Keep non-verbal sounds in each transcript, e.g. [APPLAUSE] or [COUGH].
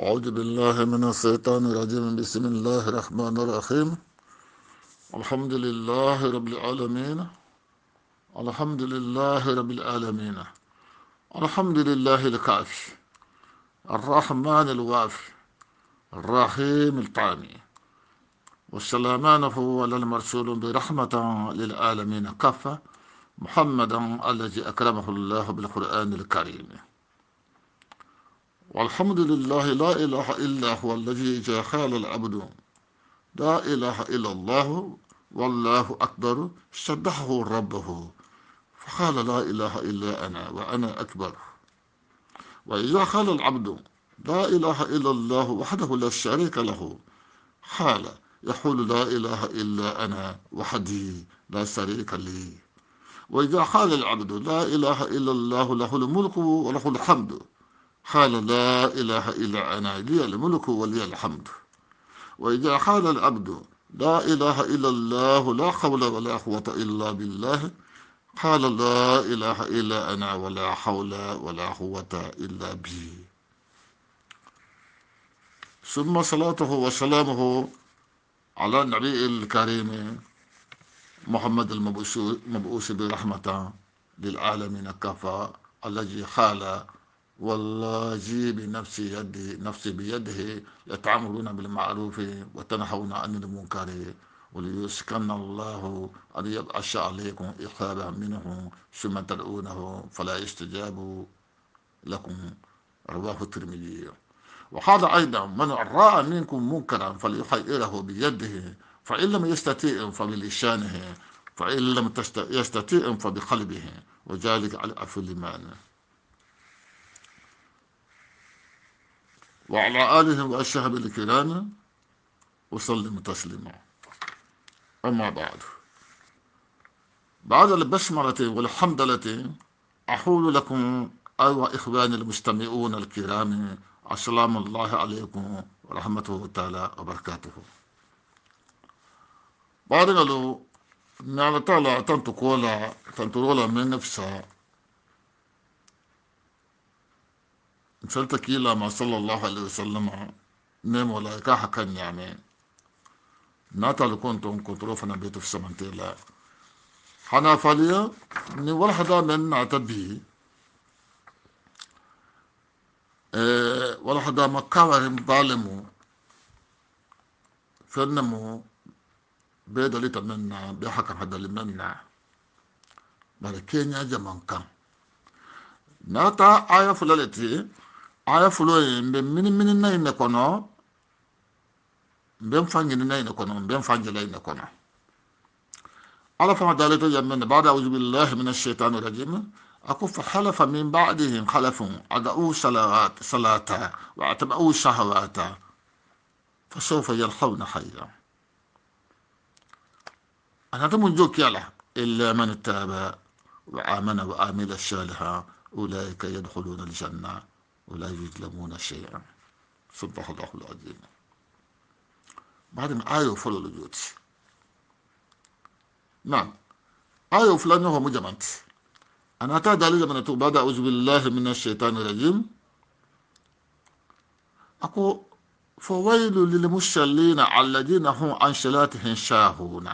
أعوذ بالله من الشيطان الرجيم بسم الله الرحمن الرحيم الحمد لله رب العالمين الحمد لله رب العالمين الحمد لله الكافي الرحمن الوافي الرحيم الطامي والسلامان هو المرسول برحمة للعالمين كفى محمدا الذي أكرمه الله بالقرآن الكريم والحمد لله لا إله إلا هو الذي جاء قال العبد لا إله إلا الله والله أكبر سبحه ربه فقال لا إله إلا أنا وأنا أكبر وإذا قال العبد لا إله إلا الله وحده لا شريك له قال يقول لا إله إلا أنا وحدي لا شريك لي وإذا قال العبد لا إله إلا الله له الملك وله الحمد حال لا إله إلا أنا لي الملك ولي الحمد وإذا حال العبد لا إله إلا الله لا حول ولا قوة إلا بالله قال لا إله إلا أنا ولا حول ولا قوة إلا بي ثم صلاته وسلامه على النبي الكريم محمد المبعوث برحمة للعالمين كفى الذي حال والذي بنفس يده نفس بيده يتعاملون بالمعروف وتنهون عن المنكر وليسكن الله أن يبعث عليكم إخابا منه ثم تدعونه فلا يستجاب لكم رواه الترمذي وهذا أيضا من رأى منكم منكرا فليحيره بيده فإن لم يستطيع فبلسانه فإن لم يستطيع فبقلبه وذلك على أف وعلى آلهم والشهب الكرام وسلم تسليما أما بعد بعد البسملة والحمدلة أقول لكم أيها إخواني المستمعون الكرام السلام الله عليكم ورحمة الله تعالى وبركاته بعد لو نعلم تعالى تنتقول تنتقول من نفسها مشلت كيلا ما صلى الله عليه وسلم نيم ولا كاحا كان يعني ناتا لو كنت كنت روف انا بيت في سمنتيلا حنا فاليا ني واحد من اعتبي ايه واحد ما كاوري مبالمو فنمو بيدلي تمنى بيحكى حدا اللي منا بلكين يا جمان كان ناتا ايا فلالتي aya fulo ye n bɛ minimini na in de kɔnɔ n bɛ n fa ɲinina in de kɔnɔ n bɛ n fa jɛla in de kɔnɔ ala fana dalen tɛ yan mɛnɛ baada awuzu bilahi mina shaitan rajim a ko fa halafa min ba'dihim khalafun adau salata wa atba'u shahawata fa sawfa yalqawna hayya anata mun jo kiyala illa man taba wa amana wa amila salihan ulaika yadkhuluna aljanna ولا يظلمون شيئا سبح الله العظيم بعدين آية فلو لجوت نعم آية فلان هو مجمعت أنا أتى دليل من بعد أعوذ بالله من الشيطان الرجيم أكو فويل على الذين هم عن صلاتهم شاهون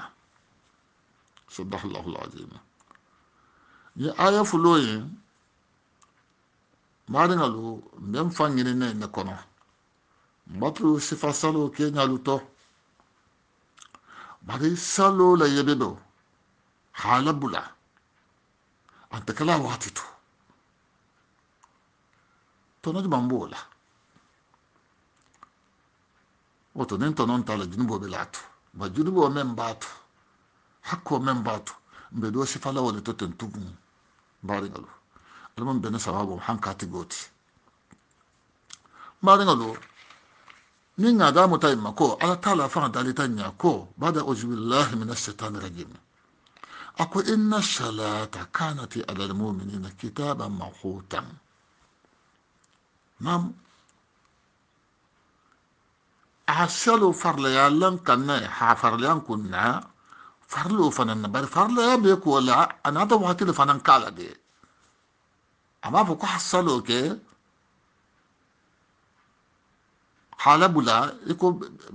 سبح الله العظيم يا آية فلوين maariŋalu mbe n fa ɲinine ne kɔnɔ mbatu sifa salo ke ɲalu tɔ bari salo la yebe do hala bula an kala waati to tono juman b'o la o to tono tɔnɔ ta la junubo be la to ma junubo meŋ b'a to hakko meŋ b'a to mbe do sifa la wale to ten tugun baariŋalu لمن بين سبب وحن كاتيجوتي ما رينا لو نين عدا متاي ما كو على تالا فان دالتان يا كو بعد أجب الله من الشيطان الرجيم أكو إن الصلاة كانت على المؤمنين كتابا موقوتا نعم أحسلوا فرليا لن كنا حافرليا كنا فرلو فنن بار فرليا بيكو ولا أنا دواتي لفنن كالا دي 아마 كي حالا بولا يكو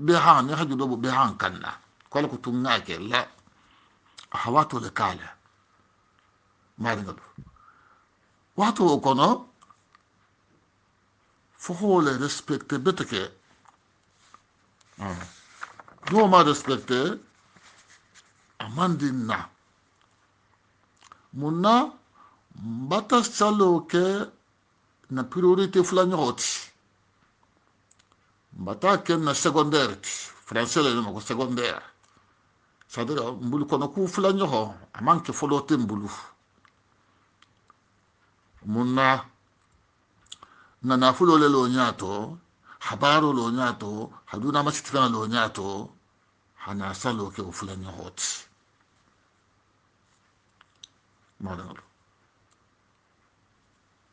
بيهان يحجو دوبو بيهان كنا كل كتم كي لا حواتو لكالة ما دنقلو واتو اكونو فهول رسبكت بتكي آه. دو ما أمان دينا مونا bata salo k e na priorité fila n ɔ o ɔ o ti bata k e na secondaire ti français la y ɛ l m a ko secondaire s a d i r a mbulu k o n ɔ k'u fila n ɔ o ɔ o a man k e f o l o t e mbulu mun na na nafolo le lo nya to habaro lo nya to haduna masitikana lo nya to hana salo k e o fila n ɔ o ɔ o ti madanalo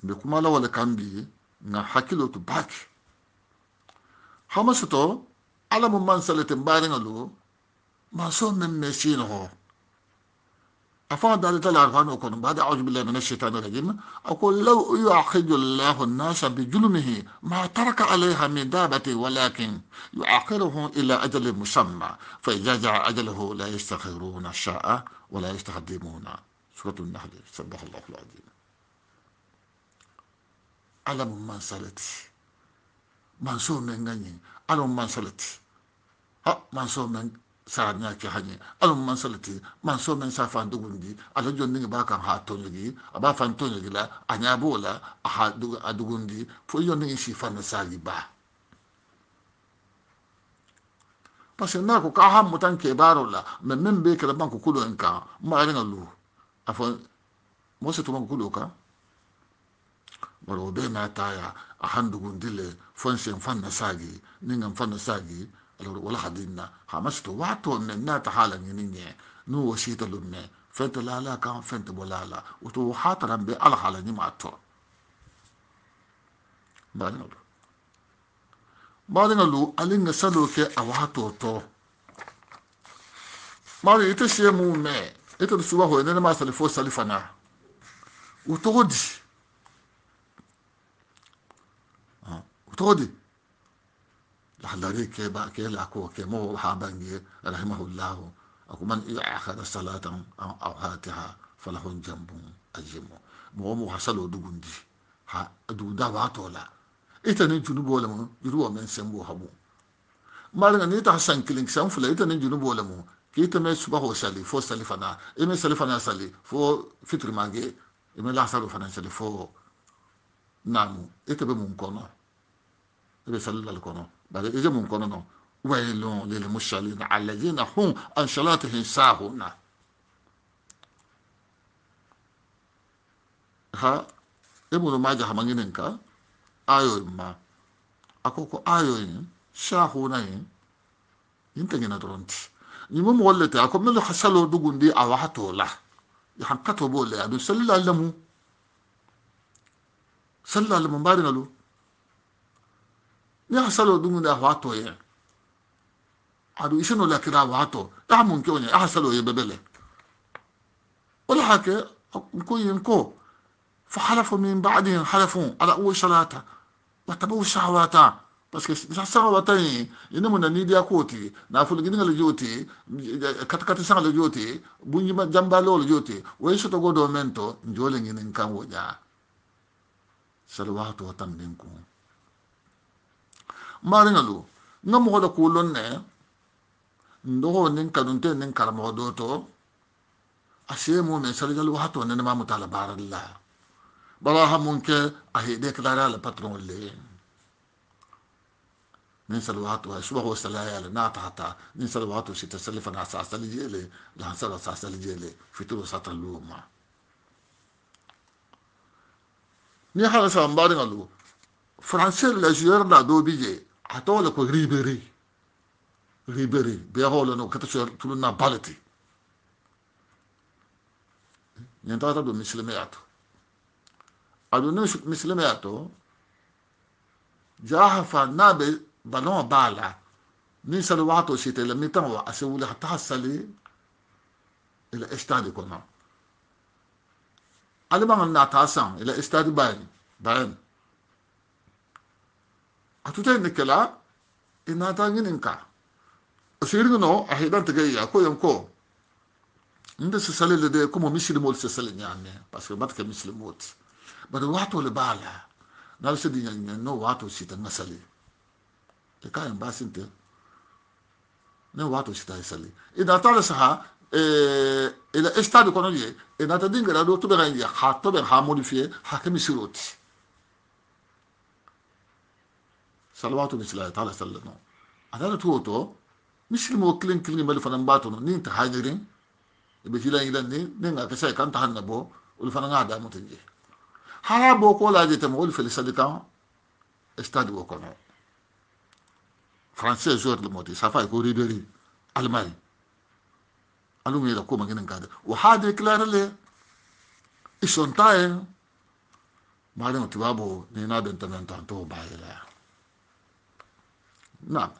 ɓe kuma lawol kamɓi ga hakkilo to baake hama soto ala mo mansalete mbariŋa lo ma so meŋ me siino ho a fana daali tala alfano kono bada audu billahi min ashaitani rajim ako law yuakhiju llahu nnasa bi julmihi ma taraka alayha min dabati walakin yuakhiruhum ila ajalin musamma fa ida jaa ajaluhu la yastakhiruna shaa wala yastaqdimuna suratu nahli sadaqa llahu lazim Hani, ala mu mansalati manso men ganyin ala mu mansalati ha manso men saranya ke hanyi ala mu mansalati manso men sa fan dugundi ala jondi ba kan ha tonyogi aba fan tonyogi la anya bola ha dugu adugundi fo yondi shi fan sali ba parce que na ko ka ha mutan ke baro la men men be ke ban ko kulo en ka ma ala ngalu afon mo se to ban kulo ka bari o bena taya a handugundile fan na sagi ningan na sagi alor wala hadinna hamasto wato ne ta hala ni ne nu wasita lunne fenta lala kan fenta bolala wato hatara be ala hala ni mato bani na lu ngalu alinga salo ke awato to mari ite mu me ite suba ho ne ma sali fo sali fana di. القاضي كي كيلعكو كمو حابنجي رحمه الله أكو من أخذ صلاة أو هاتها فلهن جنب أجمو مو مو حصلوا دوغن ها دو دا واتولا إتنين جنوب ولا مو يروى من سمو هبو مالنا نيتا حسن كلينك سنفلا إتنين جنوب ولا مو كي تمي صباح وسالي فو سالي فنا إمي سالي فنا سالي فو فتر مانجي إمي لا سالي فنا سالي فو نامو إتبه ممكنه رسالة لكونو بعد إذا من كونو ويلون للمشالين الذين هم عن صلاتهم ساهون ها ابن ماجه هم ينكا آيو ما أكوكو آيو إن ساهون إن ينتجنا درونتي نمو مولتي أكو من خسلو دوغن دي أواحتو لا يحن قطبو لأدو سلالمو سلالمو بارنالو يا عدو 하살로 누군데 와토예. 아루 이슈노 라키라 와토. 다문 교네 하살로 예베벨레. 올하케 코인코 فحلفوا من بعدهم حلفوا على أول شلاتة وتبوا الشهواتة بس كيس مش عصر وطني ينمو نني دي أكوتي نافو لجنين لجوتي كتا كتا سنة لجوتي بني ما جنبا لو لجوتي ويشو تقو دومنتو نجولين ينين كان وجا سلواتو وطن دينكم marinolu nga mogo da kulon ne ndogo nin kadunte nin karamogo do to ase mu me sargal wato ne ma mutala baralla bala ha munke ahide klara la patron le nin salwatu subhu salaya la na ta ta nin salwatu shi tasallifa na sa salijele la sala sa salijele fituru sataluma ni hala sa mbaringalu français la jure la do bije هتقول لك ريبيري ريبيري بيقول انه كتشو تقول بالتي ñentata do mislimeyato aɗo ne mislimeyato jaha fa nabe balon bala, ni sali wakato shite mi mitan wa ase wuli hata sali ila estadi kona. Alibangan na taasang ila estadi bayani bayani a tuta yin kela ina ta ginin ka asirin no a hidan ta gayya ko yanko inda su sale da kuma misli mol su sale nya ne parce mat ka misli mol ba da wato le bala na su di nya no wato si ta nasale e ka yan basin te ne wato si ta sale ina e ta da saha eh ila e estado kono ye ina e ta dingara do to be ha to be ha modifier ha ka misli صلوات والسلام تعالى سلمنا هذا توتو مش الموكلين كلين بل فنباتو نين تهاجرين بجيلان يلان نين نين كساي كان تهنبو والفنان هذا متنجي ها بوكو لا جيت مول في السلكان استاد بوكو فرنسي زور الموتي سافاي كوري دوري الماني قالوا ميلا كوما جنن كاد وحاد كلار لي اشون تاي ما لهم تبابو نينا دنتمنتان تو بايلا نعم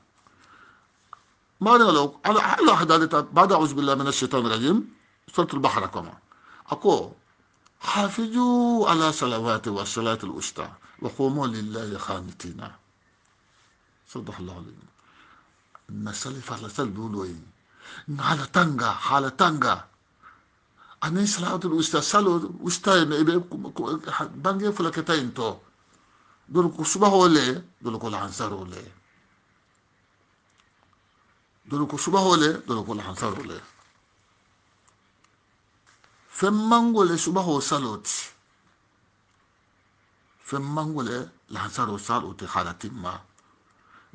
ماذا لو على حل واحد هذا بعد أعوذ بالله من الشيطان الرجيم سورة البحر كما أكو حافظوا على صلوات والصلاة الوسطى وقوموا لله خانتين صدق الله عليهم على فلسل بولوي على تنجا على تنجا أنا صلاة الوسطى صلوا وسطى بانجي فلكتين تو دول كسبه ولا دول كل عنصر ولا dana ko suba hole dana ko mangole suba ho saloti fen mangole lahansaro saloti halatin ma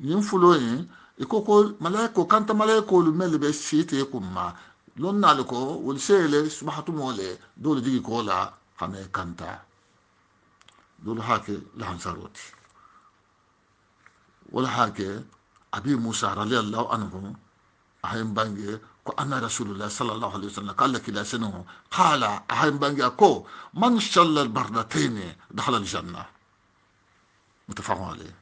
yin fulo yin iko ko malaiko kanta malaiko lu mele be site ko ma lon nal ko wol sele subahatu mole dole la hame kanta dole hake lahansaroti wala hake abi musa radiyallahu anhu ahayin bange ko anna rasulullah sallallahu alaihi wasallam kala kila sinu kala ahayin bange ko man shalla bardatayni dakhala aljanna mutafaqun alayh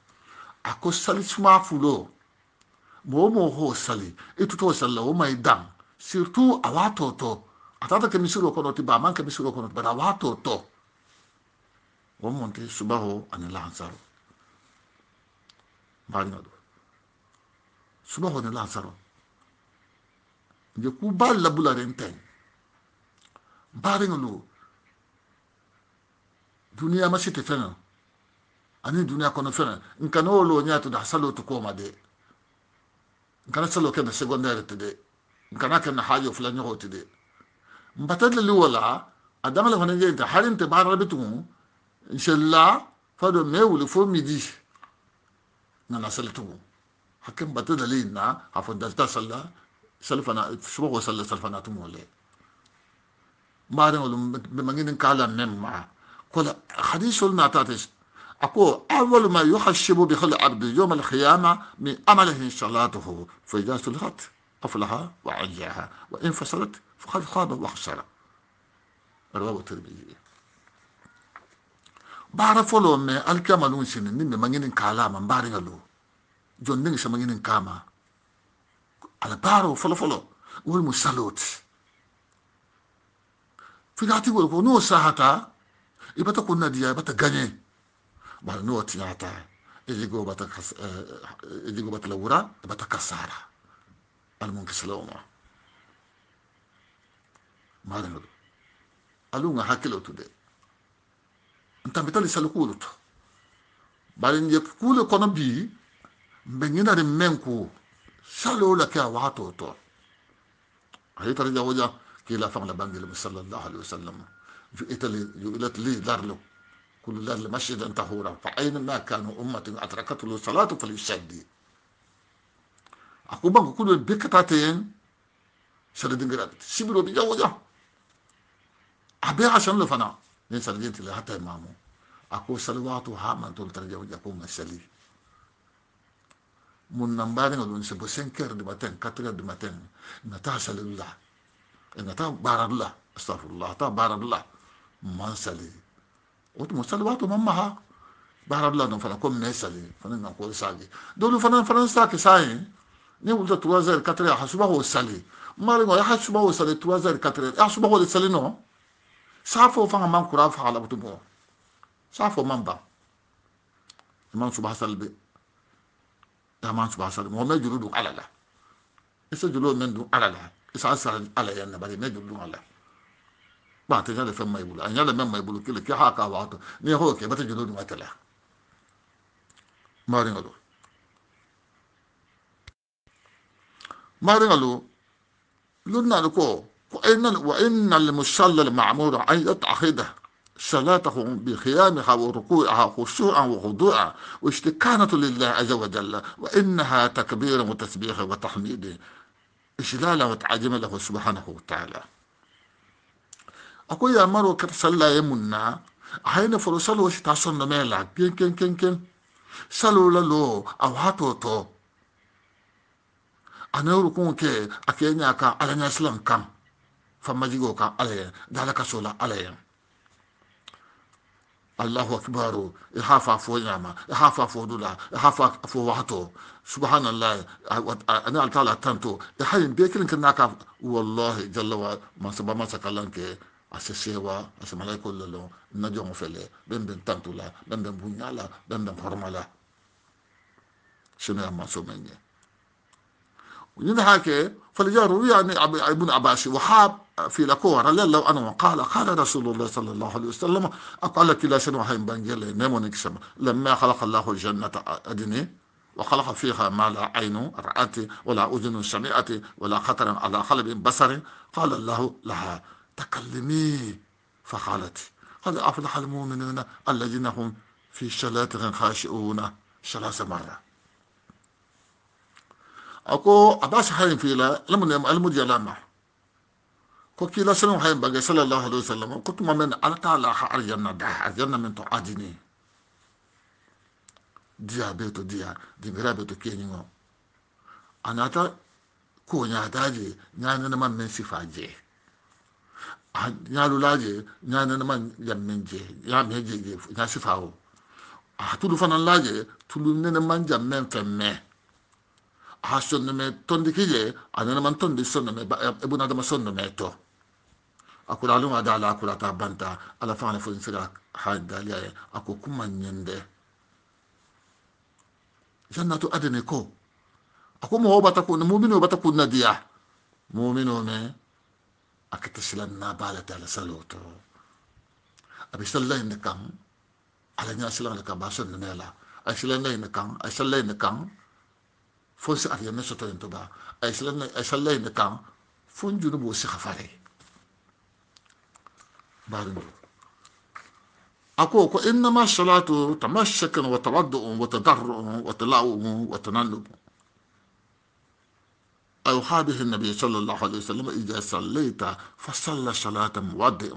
ako sali suma fulo mo mo ho sali ituto salla o mai dam surtout awato to atata ke misiro kono ti ba manke misiro kono ba awato to o monte subaho anila hansaro bagna do subahu ni laasaro nje ku bal la bularen ten baari ŋa loo duniya ma siti feŋa ani dunia kono feŋa nka ne wo loo ñaatu da saloo ti kooma de nka na saloo kenda secondaire ti de nka na kenda haajo fula ñoxoo ti de mbata lili wo la a dama le fana jeyinte harinte baarala bituŋu nsella fa do mee wuli fo midi ŋa na sali tuŋu hakin batuda lin na hafun dalta salla salfana shwo salla salfana tumole marin olum mangin kala mem ma kula hadisul na tatis ako awwal ma yuhashibu bi khul abdi yawm al khiyama min amalihi salatuhu fa idha sulhat aflaha wa ajaha wa in fasalat faqad khaba wa khasara رواه الترمذي بعرف لهم الكمالون سنين مانين كلام بارين له جون دين سما ينين كاما على بارو فلو فلو مول مو سالوت في ناتي ولو نو ساهاتا يبتا كون ناديا يبتا غاني با نو تياتا ايجو باتا كاس ايجو اه، اه، باتا لورا باتا كاسارا المونك سلوما ما دهو الونغا هاكلو تودي انت بتالي سالو كولوتو بارين يكولو كونو بي mbenyina ri menku shalo la ka watoto haitar jawoja kila fang la bangi sallallahu alaihi wasallam جئت لي جئلت لي دار كل دار مسجدا طهورا فأينما كانوا أمة أدركته الصلاة فليصلي أكو بانكو كل بكتاتين سردين غيرات سيبرو بيجا وجا أبي عشان لفنا نسردين تلا حتى إمامو أكو صلواتو هامن تول ترجع وجا كوم نسلي munnambaariŋa loŋ sebo 5 heures du matin 4 heures du matin nataa saliru la nataa baararu la astafirullah ataa baararu la man sali o tuma salibaato man maha baararu la fana ko mine sali fana ŋa kori saagi dolu fana fana saa ke saa ye ni wulita 3 heures 4 heures ha subaho sali maariŋo yaha subaho sali 3 heures 4 heures yaha subaho le sali no saa fo faŋa man kuraa faha la butumo saa fo man ba iman subaha sali be dama suba sali mɔgɔ mɛ juru dun ala la i se juru min dun ala la i se asa ala yɛ na bari mɛ juru dun ala ba te nyale fɛn ma i bolo a nyale mɛ ma i bolo kele ke ha ka waa to ni ye hɔn kɛ bɛ te juru dun a kɛlɛ maari ŋa lo maari ŋa lo lu naani ko ko e na wa e na le musalla le maamudu an yɛ ta a صلاتهم بقيامها وركوعها خشوعا وخضوعا واشتكانة لله عز وجل وإنها تكبير وتسبيح وتحميد إجلالا وتعظيما له سبحانه وتعالى أقول يا مرو صلى يمنا أحيانا فرسلوا شتاسون نميلا كين كين كين كين سلوا للو أو هاتو تو أنا ركون كي أكينيا كا ألانيا سلام كام فما جيغو كا ألين دالك سولا ألين allahu akbar ɛha fa afɔ nyama ɛha fa afɔ dola ɛha fa afɔ waatɔ subhanallah ani alitala tanto ɛha yin bɛɛ kelen kelen ka wallahi jalla wa masaba masakalan kɛ a sɛsɛ wa a samala ko lɔlɔ na jɔn fɛlɛ bɛn bɛn tanto la bɛn bɛn bonya la bɛn bɛn hɔrɔma la so mɛ يضحك إيه فلجا روي يعني ابن عباس وحاب في لكو رلل لو أنا قال قال رسول الله صلى الله عليه وسلم أقال كلا شنو هين بنجل نمونك سما لما خلق الله الجنة أدني وخلق فيها ما لا عين رأت ولا أذن سمعت ولا خطر على قلب بصر قال الله لها تكلمي فقالت قد أفلح المؤمنون الذين هم في صلاتهم خاشئون ثلاث مرات ako abas hayin fila lamun yam almud yalama ko kila sallam hayin bage sallallahu alaihi wasallam ko tuma men alta ala ha arjanna da arjanna men to adini dia be to dia di grabe to kenyi ngo anata ko nya daje nya ne man men sifaje ah, nya lulaje nya ne man yam men je ya me je ah, je nya sifawo a tulu fana laje tulu ne man jam men femme a söndürme tondiki ye a nanaman tondi söndürme e, e bunadama söndürme to a kula alun ada ala kula ta banta ala fana fo sira ha daliya ye a ko kuma nyende jannatu adene ko a ko mɔgɔw bata kun muminu bata kun na diya muminu mɛ a kata silan na ba la tala salo to a bi sallah ne kan ala nya silan ka ba sɔn ne la a silan ne kan a silan ne kan fo si afiya ne soto yin tuba ay sallan ay sallan ne kan fo junubu si khafare barin ako ko inna ma salatu tamassakan wa tawaddu'un wa tadarru'un wa tala'un wa tanallubun أوحى به النبي صلى الله عليه وسلم إذا صليت فصلى صلاة مودع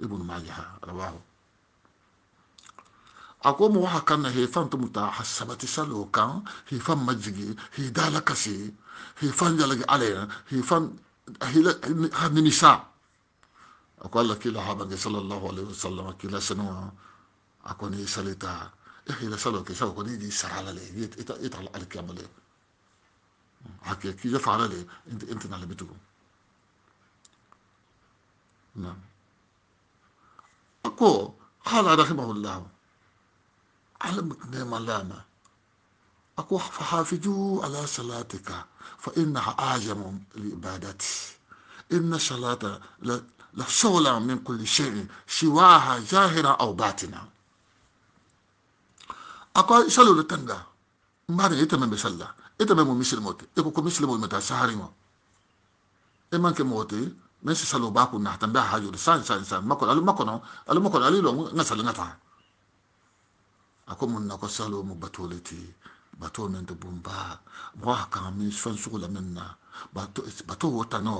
ابن ماجه رواه akomo waxa kana hefan tumuta hassabatisa lo kan hefan majigi hidala kasi hefan jalagi alena hefan ha nimisa ako alla kila ha habange sallallahu alaihi wasallam kila sanoa akoni salita ihila salo kisa akoni di sarala le ita ita alkiyama le حكي كي يفعل عليه انت انت اللي بتقوم نعم اكو قال رحمه الله علمت نعمة لنا أكو فحافظوا على صلاتك فإنها أعجم لعبادتي إن الصلاة لشغلة من كل شيء سواها ظاهرة أو باطنة أكو صلوا لتنجا مبارك إتمم بسلا إتمم ممثل موتي إكو كمثل موتي متى مو emanke moti men si salo ba ku na tan ba hajo san san san makon alu makon alu makon alu lo ngasa le ngata akomi na ko salo mu batole ti bato min ti bumba mɔgɔ a kan mi fɛn sugu la min na bato wo tanɔ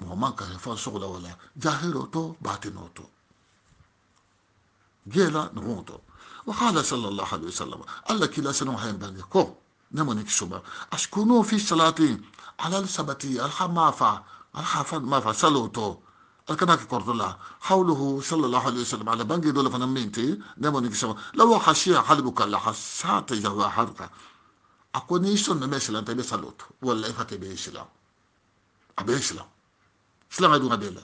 mɔgɔ man ka fɛn sugu la wala jahiro to batino to gela na wo to وقال صلى الله عليه وسلم الله كلا سنو هين بني كو نمونك شبا أشكونو في صلاتي على السبتي الحمافة الحافن ما فسلوتو كناكي الله حوله صلى الله عليه وسلم على بانجي دولا فنمينتي دمو نيكي سوا لو حشيا حلبك لا حسات جوا حركة أكو نيشون نميشلا انت بي ولا إفاتي بيشلا أبيشلا سلام عدو غبيلا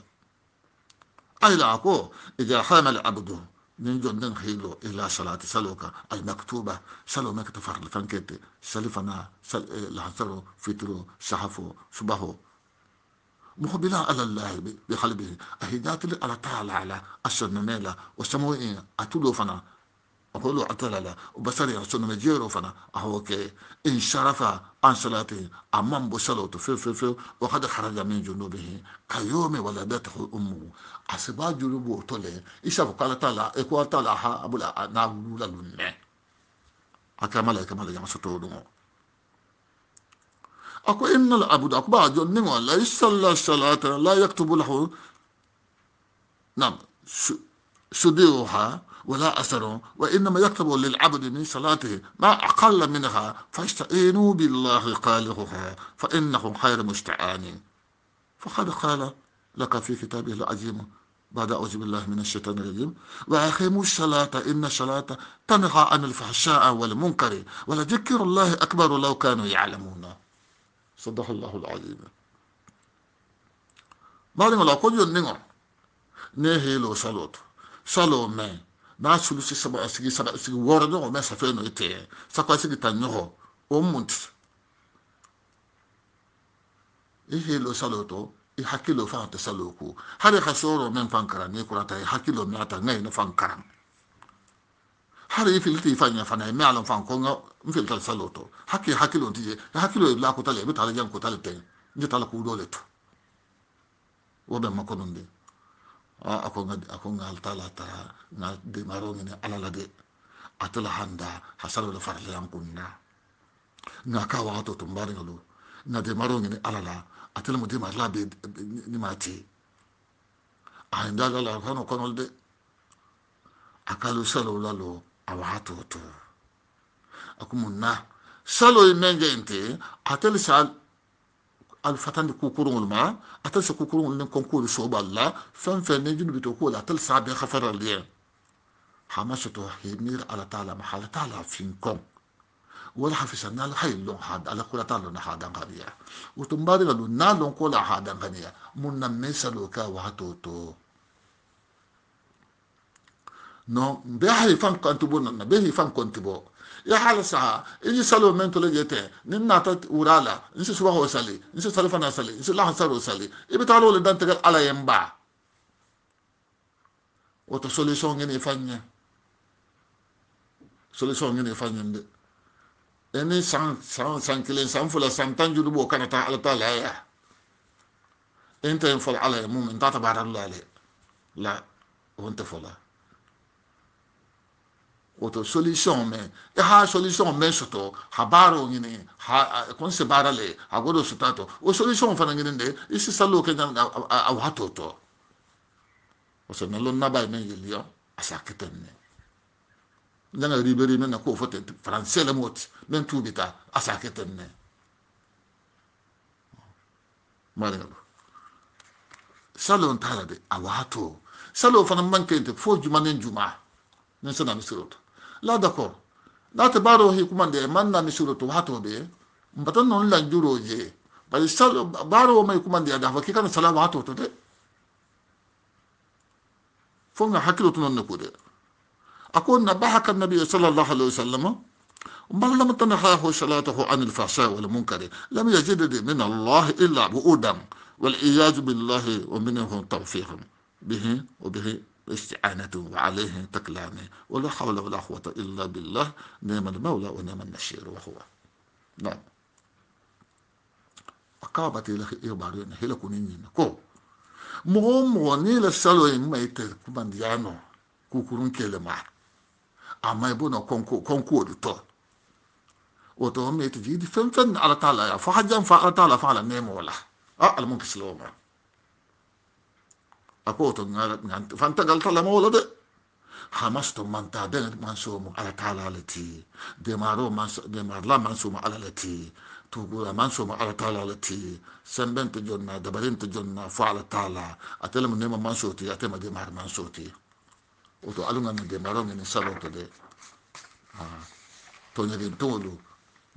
أي لا أكو إذا حامل عبده ننجو ننخيلو إلى صلاة سلوكا المكتوبة سلو مكتفر لفنكتي سلفنا سل... لحصرو فترو سحفو صبحو مقبلا على الله بقلبه أهدات على تعالى على الشنونيلا والسموئين أتولو فنا أقول أتلا وبصري رسول مجيرو فنا أهوك إن شرف عن صلاته أمام بسلوت في في في وقد خرج من جنوبه كيوم ولدته أمه أسبا جنوبه طلع إشاف قال تعالى إقوال تعالى أبو الأعنا أكمل أكمل يا مسطور اكو ان العبد اكو بعد نمو لا يصلى الصلاة لا يكتب له نعم شديوها ولا أثر وإنما يكتب للعبد من صلاته ما أقل منها فاستعينوا بالله قالهها فإنه خير مستعان فقد قال لك في كتابه العظيم بعد أعوذ بالله من الشيطان الرجيم وأقيموا الصلاة إن الصلاة تنهى عن الفحشاء والمنكر ولذكر الله أكبر لو كانوا يعلمون Sadahallahul azim. Maringo la ko yon ningo. Ne helo salot. Salo me. Na sulu si saba asigi saba asigi woro no me safe no ite. Sako asigi tanyo. O munt. I helo saloto. I hakilo fa te saloku. Hare hasoro men fankara ni kurata i hakilo mi ata ngai no fankara. Hari i filiti ifa ɲɛ fana ye mɛ ala fan ko n ka n filita le salo to hakki hakkilo ti je hakkilo ye bila kota le i bɛ taa la jan kota le teŋ le to wo bɛ mako nun de a ko n ta la tara n ka denbaro de atala handa hasalo le farale an kun na nka ka wagato tun bari ŋa lo nka denbaro ɲini mu denbaro la bɛ ni mati. ti a hinda la la a de a salo la lo awatoto akumunna salo ye men ge inte atel sa alfatandi kukuruŋol ma atel sa kukuruŋol niŋ konkuolu soobal la feŋ feŋ niŋ junu bito kuo la atel sa be hafaral ye hama soto himir ala taala ma hala taala fin wala hafisa nal hay long had ala kula talo na hadan kaniya utumbari galu na long kola hadan kaniya munna mesa loka wa hatoto non mbe hay fan kantubo nonna be hi fan kontibo i hala saha i ji salo men tole je te ni nata wura la n si subaho sali n si sali fana sali n si lahasaro sali i be taalo le dantegal ala yen ba woto solution ngeni i fan ɲe solution ngeni i fan ɲen de e ni san san san kelen san fila san tan juru b'o kana taa ala ta laya e n tɛ n fɔla ala ye mun min n t'a ta baara la le la o n tɛ fɔla woto solution me e ha solution me soto habaro ngini ha konse barale agodo sotato o solution fana ngini de isi salo ke nan awato to o se nalo naba me yilio asaketen ne ndanga riberi me na ko fote français le mot men tu bita asaketen ne mare salo ntara de awato salo fana manke te fo juma ne juma ne sana misirota la d'accord la te baro hi kuma de man na ni suru to hato be mbatan non la juro je bari sar baro mai kuma de da fakika na salama hato to de fonga hakilo to non ne kude akon na bahaka nabi sallallahu alaihi wasallam من لم تنحاه صلاته عن الفحشاء والمنكر لم يجد من الله إلا بؤودا والعياذ بالله ومنه توفيق به وبه استعانته عليه تكلامه ولا حول ولا قوة إلا بالله نعم المولى ونعم النشير وهو نعم أكابتي لك إبارينا هل كنيني نكو مهم واني لسالو إمي تركمان ديانو كوكورون كلمة أما يبونا كونكو كونكو دوتو وتوهم يتجي دي فن فن على تعالى فحجان فعلى تعالى فعلى نعم ولا أه المنكس لهم أقوت فأنت قلت لما ولد حمستم من تعدين منسوم على تعالى التي دمارو منس دمار لا منسوم على التي تقول منسوم على تعالى التي سنبنت جنة دبرنت جنة فعل تعالى أتلم نيم منسوتي أتلم دمار منسوتي وتو ألونا من دمارو من سلوت دي آه. تونيرين تولو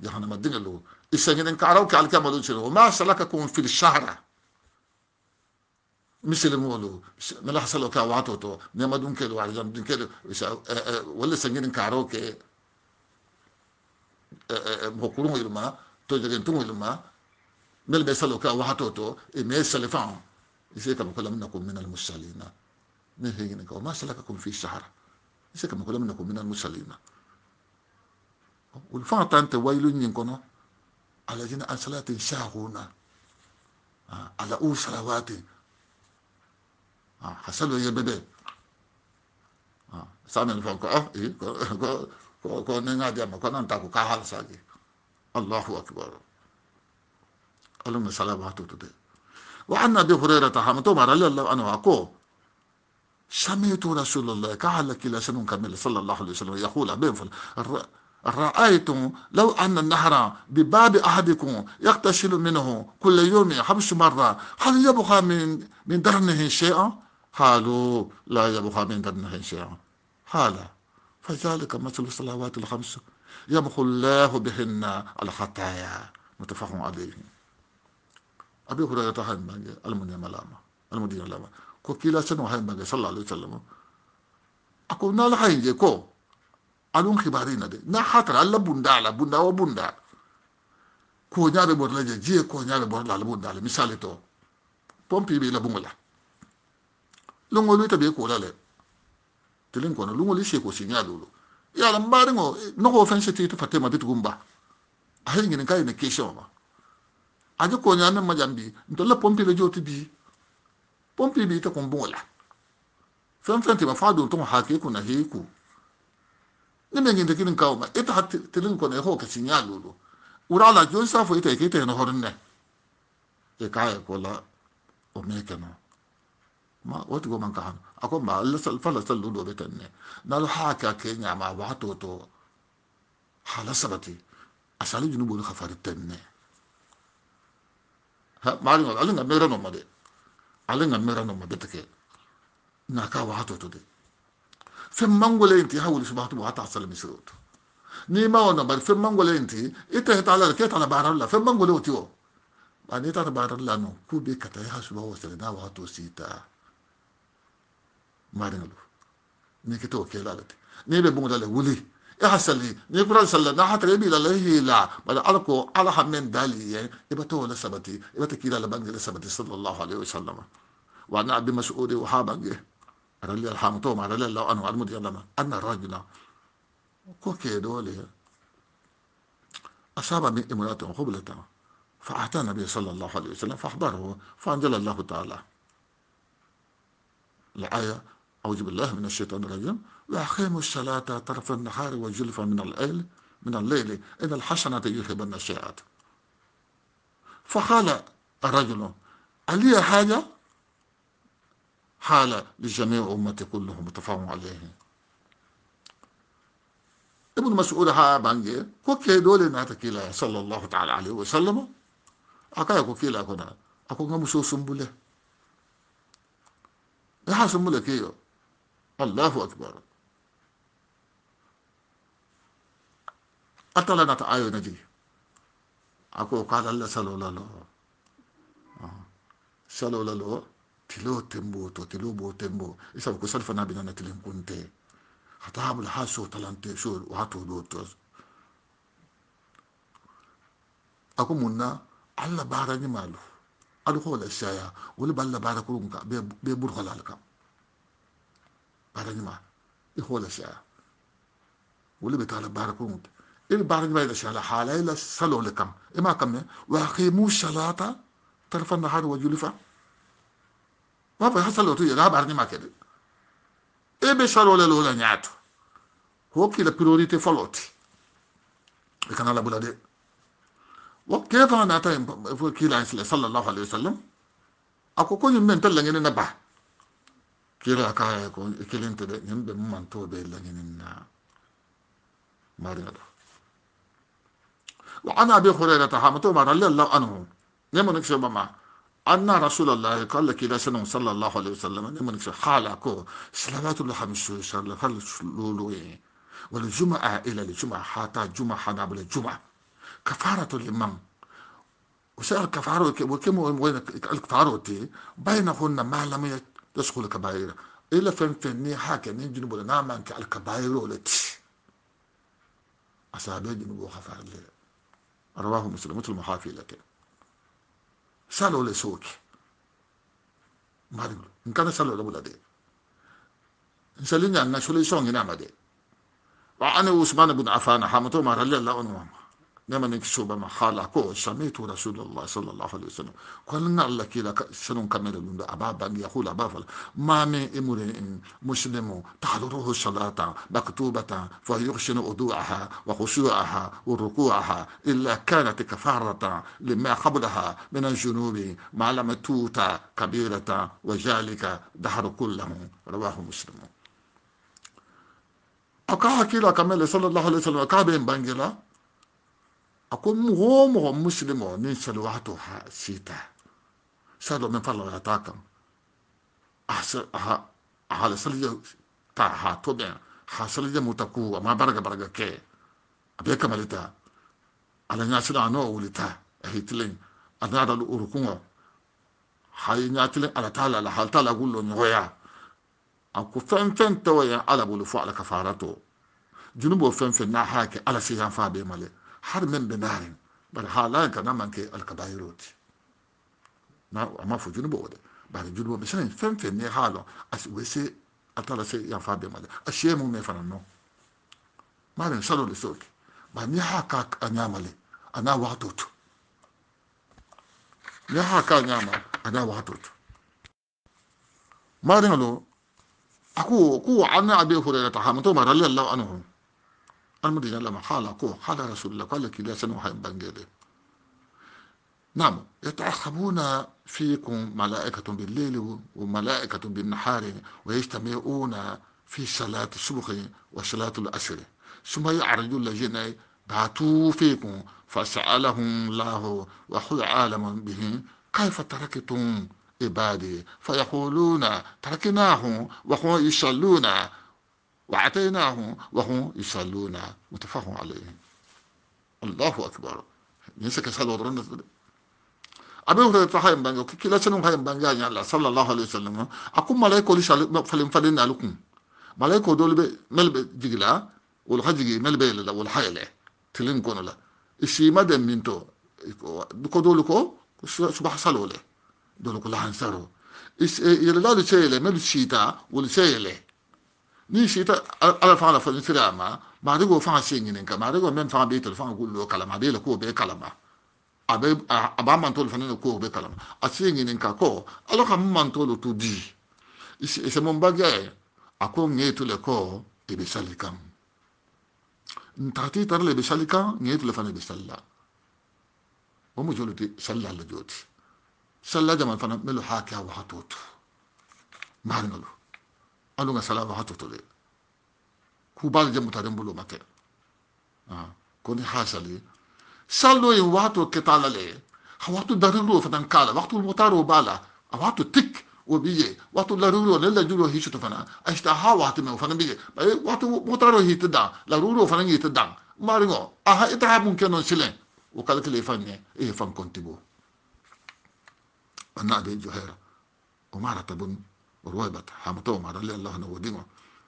جهنم الدنيا لو إسنين كعروك على كمالو وما سلككم في الشهر مش اللي مولو ملا حصل وكا وعطو تو نما دون كيلو وعلى جنب دون كيلو آه، آه، ولا سنجين كاروكي مهكورون يلما توجدين تون يلما مل بيسال وكا وعطو تو إمي سلفان يصير كم كلام نكون من المسلمين المسلين نهينك وما سلككم في الشهر يصير كم كلام نكون من المسلمين والفان تانت ويل ينكونا على جنا أصلات شاهونا آه، على أول صلواتي حصلوا سامي حصل له يبدأ あ3年のファンかあいいこここねがでもこなんたこかはさぎアッラフアキバルアルムサラバトトで وعن ابي هريره حمتو رضي الله انا اكو سمعت رسول الله كعلى كلا سنون كامل صلى الله عليه وسلم يقول بين رأيت لو أن النهر بباب أحدكم يغتسل منه كل يوم خمس مرة هل يبقى من من درنه شيئا؟ قالوا لا يا من دمه شيئا قال فذلك مثل الصلوات الخمس يمحو الله بهن الخطايا متفق عليه أبي هريرة هاي المدينة ملامة المدينة ملامة كو كلا سنو هاي مجي صلى الله عليه وسلم أكو نال هاي جي كو ألون خبارين دي نا خاطر ألا بوندا لا بندا وبندا كو نيابي بورلا جي جي كو نيابي بورلا لبندا مثال تو بومبي بي لا لبنغلا lungo lui tabi ko lale tilin ko na lungo li sheko sinya lulu ya lan bari ngo no ko fen seti to fatema bitu gumba a hin ngin kai ne kesho ma a ji ko nyamin majambi to la pompi le joti bi pompi bi ta kun bola fen fen ti ma fadu to hake ku na heku ne me ngin de kinin kawo ma ita hat tilin ko ne ho ka sinya lulu ura la jo sa fo ita ke ita no horne e kai ko la o me kenan ma watigo man kahan akon ba fala sallu do beten ne nalo haka ke nyama wato to hala sabati asali junu bo khafari tenne ha mari ngal alinga mera no made alinga mera no made take na ka wato to de fem mangole inti hawli subhanahu wa ta'ala sallam isrut ni ma wona bar fem mangole inti ita hita ala ke tala baralla fem mangole otiwo ani tala baralla no kube kata ya subhanahu wa ta'ala wato sita مارين لو نيكي تو كي لالتي نيبي بوم دالي ولي يا حسلي نيكو راد سلا نحت ربي لا ليه لا بلا ألكو على حمين دالي يعني إيه بتو لسبتي إيه بتكي لا لبنج أصاب من إمرأته قبلته فأتى النبي صلى الله عليه وسلم فأحضره فأنزل الله تعالى الآية أعوذ بالله من الشيطان الرجيم وأقيموا الصلاة طرف النهار وزلفا من الليل من الليل إن الحسنة يذهبن السيئات فقال الرجل ألي حاجة حال لجميع أمتي كلهم متفاهم عليه ابن مسؤول ها بانجي كوكي دولي dole na صلى الله تعالى عليه وسلم wa sallam aka ko kila kuna ako ga الله أكبر أطلع نتعايو نجي أكو قال الله سلو لالو آه. سلو لالو تلو تمبو تو تلو بو تمبو إسابو كسلفة نابنا نتلم كنتي حتى عمل حاسو تلانتي شور وحاتو دوتوز أكو منا الله باراني مالو ألو خول الشايا ولي بالله بارا كرونكا بي baara ɲuman i huwa lashaya wuli bɛ taga la baara ko ŋun i bɛ baara ɲuman i lashaya la halaye la salo le kam i m'a kam ne wa aqimu salata tarfa nahari wa julifa wa fa hasalo to yaga baara ɲuman kɛ dɛ e bɛ salo le lo la ɲaato ho kila priorité fɔlɔ ti i kana labula dɛ wa kee fana naata kila an silɛ sallallahu alayhi wa sallam a ko ko ɲin mɛ n tɛ laɲini na ba kila ka ko kilin to de nyimbe man to be lanin na marina وعن ابي هريره حمته ما رضي الله عنه نمن نكشف ما ان رسول الله قال لك الى سنه صلى الله عليه وسلم نمن نكشف حالك صلوات الخمس شهر فل لولوي والجمعه الى الجمعه حتى جمعه حنابل الجمعه كفاره لمن وسأل كفاره وكم وين الكفاره بينهن ما لم تشكو الكبائر إلا فنتني حاكا نجنب ولا نعم أنك على الكبائر ولا تش أصحابي جنب وخفى الليل رواه مسلم مثل محافي لك سالوا لي سوك ما رجل إن كان سالوا لبولا دي نسالين عن نشولي سوني نعم دي وعن عثمان بن عفان حامتو ما رلي الله عنه نما نكشو بما حالا كو رسول الله صلى الله عليه وسلم قال لنا الله كلا لك شنون كامل لون ابا بان يقول ابا فلا ما من امر مسلم تحضره صلاة مكتوبة فيغشن وضوءها وخشوعها وركوعها الا كانت كفارة لما قبلها من الجنوب ما لم توت كبيرة وذلك دهر كله رواه مسلم أكاها كلا كمالي صلى الله عليه وسلم أكاها بين بانجلا أكون هو هو مسلم من سلواتها سيتا سلو من فلو يتاكم أحسن أها أها لسلية تا ها تودع ها سلية متكو ما برجع برجع كي أبيك مالتا على ناس لا نو ولتا هي تلين أنا على الأوركون هاي ناتلين على تالا لا هل تالا أقول له نويا أكو فن فن تويا على بولفو على كفارته جنوب فن فن نحاكي على سيان فابي مالك حرم بنهر بل حالان كنا منك الكبائروت ما ما في جنوب وده بعد جنوب مثلا فين فين ني حالا اس ويسي اتلا سي يا فابي ما اشي مو مي فنانو ما بين صلو لسوك ما ني حاكا انا مالي انا واتوت ني حاكا انا مالي انا واتوت ما دين لو اكو كو انا ابي هريره حمتو ما رضي الله انهم المدينة لما حالقوه حال رسول الله قال لك لا سنوحي بنجلي نعم يتعصبون فيكم ملائكة بالليل وملائكة بالنهار ويجتمعون في صلاة الصبح وصلاة العصر ثم يعرج الذين باتوا فيكم فسألهم الله وهو عالم بهم كيف تركتم عبادي فيقولون تركناهم وهم يصلون وعطيناهم وهم يصلون متفهم عليهم الله أكبر ليس كسال ورنة أبي هريرة هاي مبانجا كي لا سنم هاي مبانجا يعني الله صلى الله عليه وسلم أكون ملايك وليش فلن فلن ألكم ملايك ودول بي مل بي جيلا والخجي مل بي للا والحي تلين كون لا إشي ما دم منتو دكو دولكو سبح صلوا له دولكو لا هنسروا إيش يلا لا تشيله مل شيتا ولا ni sita ala fala fa sira ma ma de go fa se ngin ka ma de go men fa be tel fa gullo kalama de la ko be kalama abe aba man tol fa ne ko be kalama a se ngin ka ko ala ka man tol to di ise mon bagay a ko ngi to le ko e be salikam ntati tar le be salika ngi to le fa ne be salla o mo jolo ti salla la joti salla jaman fa na melo hakya wa hatotu ma ngalo alu nga salama hatu to de kubal jam ta dem bulu make ah koni hasali sallo yin wato ketala le hawatu darulu fanan kala waqtu mutaru bala awatu tik وبيجي وقت لا رورو لا جورو هي شتو فنا اشتها وقت ما فنا بيجي وقت موتارو هي تدا لا رورو فنا هي تدا ما رغو اها اتها ممكن نشلين وكذلك اللي فن ايه فن كنتبو انا دي جوهر وما رتبون وروايبت حمتو مرالي الله نو دينو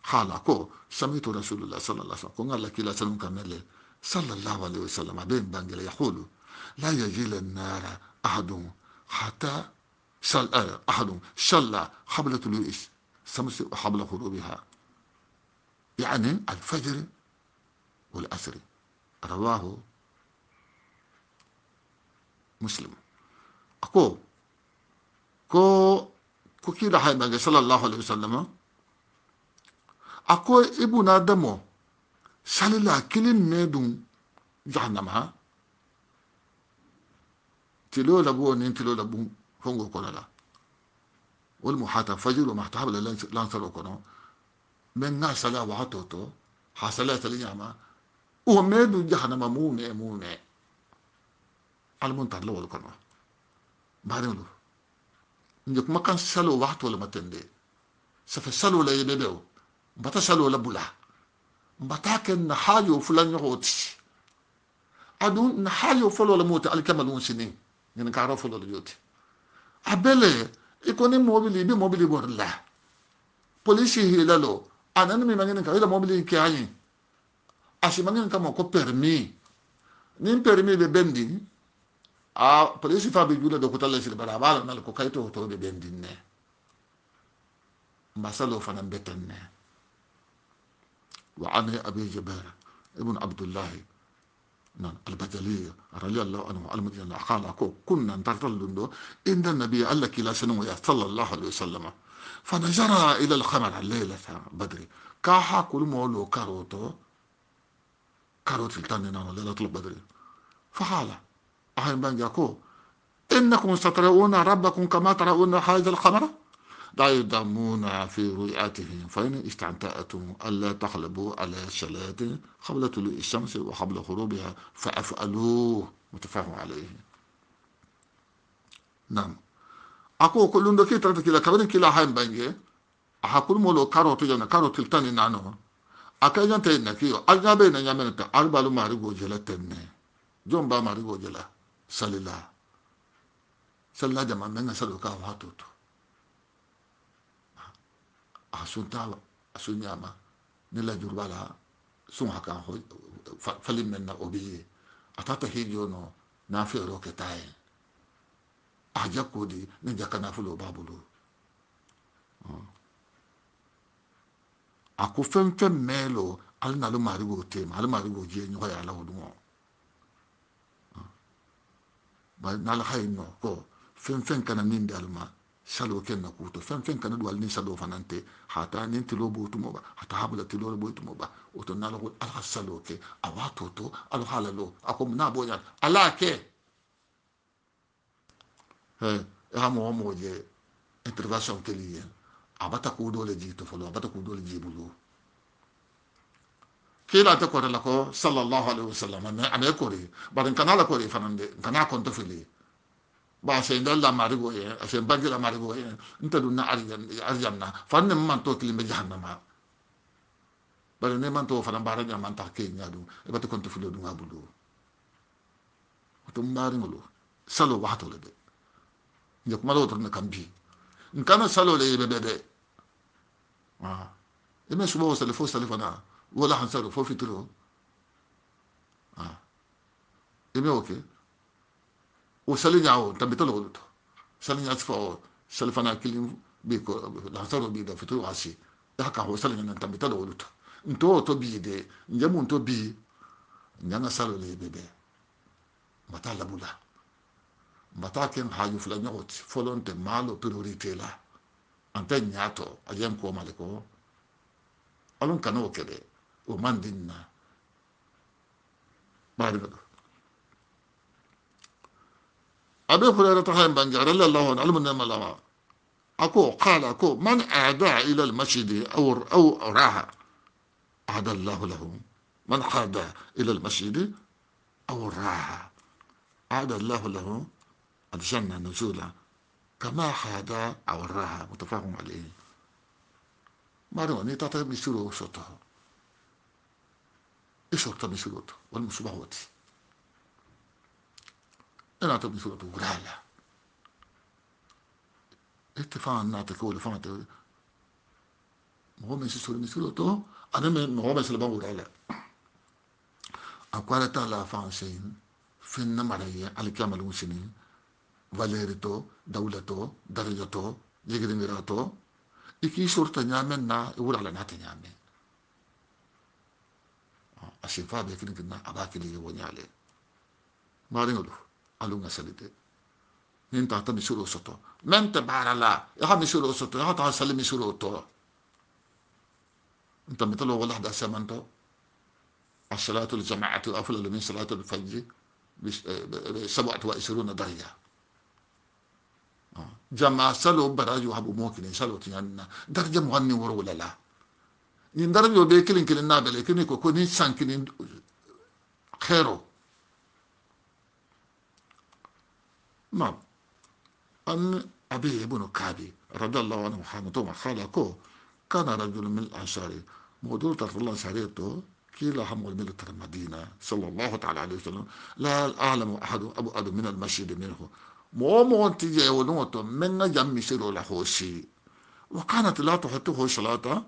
حالا كو سميت رسول الله صلى الله عليه وسلم كون الله كلا سلم كمل صلى الله عليه وسلم بين بانجل يقول لا يجيل النار أحد حتى صلى آه، أحد صلى حبل طلوع الشمس وحبل غروبها يعني الفجر والاسر رواه مسلم أكو كو كوكي رحي بغي صلى الله عليه وسلم أكو إبونا دمو صلى الله كلم ميدون جهنم ها تلو لبو نين تلو لبو فنغو كولا لا والمحاطة فجر وما احتحب لانسر وكونا من ناس صلى الله عليه حصل صلى الله عليه وسلم ميدون جهنم مو مي مو مي المنتظر لو لكونا بعدين لو nje kuma kan salo waxto le matende safa salo la yebe bew mbata salo la bula mbata ken na hajo fulan yohoti adun na hajo folo la mota alkamalun sinin ngin ka ro folo yoti abele ikoni mobili bi mobili borla polisi hilalo anan mi mangin ka ila mobili ke ayin asi mangin ka mo ko permis nin permis be bendin a polisi fa bi jula do ko talla sir bara bala nal ko kayto to be ben dinne masalo nan betenne wa ani abi jabara ibn abdullah nan al badali rali allah anhu al almadina qala ko kunna tartal dundo inda nabi allah kila sanu ya sallallahu alaihi wasallam fa najara ila al khamal فنجرى إلى badri ka ha kul كل karoto karoto كاروت في التاني نانو badri fa فقال أحيانا جاكو إنكم سترون ربكم كما ترون هذا القمر لا يدامون في رؤيتهم فإن استعنتأتم ألا تخلبوا على صلاة قبل طلوع الشمس وقبل غروبها فأفعلوه متفاهم عليه نعم أكو كل ندكي ترى كلا كبرين كلا هاي بانجي أحكون مولو كارو تجانا كارو تلتاني نانو أكاين تينا كيو أجنبي نجامنا تأربالو ماري جلا تنه جنبا ماري جلا salila salila jama n ka salo ka wa toto a sun t'a la a sun ɲa ma ne lajuru b'a la sun ha kan fali mɛn na o b'i ye a t'a ta hiji o nɔ n'a feere kɛ t'a ye a ja ko di ne ja ka nafolo b'a bolo a ko fɛn fɛn mɛn lo hali n'ale maari b'o tema ale maari b'o diɲɛ ɲɔgɔn ye ala o dun wa. n'ala ha yen nɔ kɔ fɛn fɛn kana nin di alima salo kɛ na k'u to fɛn fɛn kana don ali ni salo fana tɛ hata ni tilo b'o tuma ba hata habla tilo b'o tuma ba o to n'ala ko ala salo kɛ a b'a to to ala halalo a ko n'a b'o yan ala kɛ ɛ e ha mɔgɔ mɔgɔ jɛ intervention kɛli ye a b'a ta k'o dɔ le jigi to fɔlɔ a b'a ta k'o dɔ le jigi bolo kiilate kore la ko sallallahu alaihi wasallam ane kore bari nkana la kore fana de nkana konto fili ba sen dal la mari go ye sen bangi la mari go ye nta dun na arjan arjanna fanne man to kilim be jahannama bari ne man to fana bara de man ke nyadu e bata konto filo dun abudu to mbari ngolo salo wahto le be nje kuma lo to kambi nkana salo le be be de ah ime subo sale fo sale wọ́n láhùn sọ̀rọ̀ fún fìtúrò èmi òkè o sẹ́lẹ̀yà o tàbí tó lọ́wọ́ tó sẹ́lẹ̀yà ti fọ́ sẹ́lẹ̀fánà kìlì bí kò láhùn sọ̀rọ̀ bí dọ̀ fìtúrò wá sí yà kà o sẹ́lẹ̀yà náà tàbí tó lọ́wọ́ tó ntọ́ ọ̀tọ́ bí de ǹjẹ́ mu ntọ́ bí ǹjẹ́ ŋa sálọ lè bẹ̀bẹ̀ mbàtà labula mbàtà kẹ́ ń hàyò fúlà nyẹ́ ọ̀tí fọlọ́ ntẹ̀ máàlọ pírórítì la àǹtẹ̀ nyàtọ̀ àjẹ́ nkọ́ malikọ́ ọlọ́nkà náà wọ̀ kẹ́lẹ́ وماندين baɗiɓe ɗo abe hurairata hayen bange radi allahu an almunema lama ako qala ako man aada ila almasjidi aw aw raha aada allahu lahu man aada ila almasjidi aw raha aada allahu lahu aljanna nuzula كما حادا أو الراها متفاهم عليه ما رأني تطيب يسيروا وسطها يشرب من سلوته والمصباح واتس نعطي من سلوته وقراله este fa annate quello fa annate Muhammad si sono messo to aname Muhammad sallallahu alaihi wasallam akwara ta la fa sin fin na maraye alkamal musini valeri to dawla to daraja to yigri mira to iki shorta nyamen na wura la nate nyamen a sifa bɛ kiri na a b'a kelen ye wani ale maari olu alu ŋa sali de ni ta ta misi o sɔtɔ mɛm tɛ baara la i ka misi o sɔtɔ i ka taa sali misi o tɔ n tɛmɛ tɔlɔ wala da sɛmɛntɔ a salatu jama'atu afla min salatu fajji سبعة وعشرون درجة جمع سلو براجو هبو موكين سلو تيانا درجة مغني ورو لا ñin dara yo be kilin kilin na bele kini ko ko ni نعم أن أبي بن كعبي رضي الله عنه حامتوما قال كو كان رجل من الأنصار مودول طرف الله ساريته كلا حمول ملة المدينة صلى الله تعالى عليه وسلم لا أعلم أحد أبو أدو من المسجد منه مو مو تجي ونوتو من جمي سيرو لحوشي وكانت لا تحطه صلاة